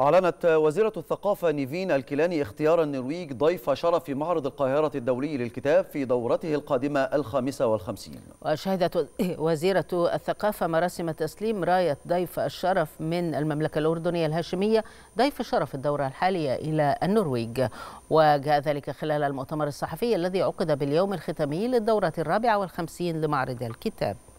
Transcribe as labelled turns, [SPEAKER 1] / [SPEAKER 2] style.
[SPEAKER 1] أعلنت وزيرة الثقافة نيفين الكيلاني اختيار النرويج ضيف شرف معرض القاهرة الدولي للكتاب في دورته القادمة الخامسة والخمسين
[SPEAKER 2] وشهدت وزيرة الثقافة مراسم تسليم راية ضيف الشرف من المملكة الأردنية الهاشمية ضيف شرف الدورة الحالية إلى النرويج وجاء ذلك خلال المؤتمر الصحفي الذي عقد باليوم الختامي للدورة الرابعة والخمسين لمعرض الكتاب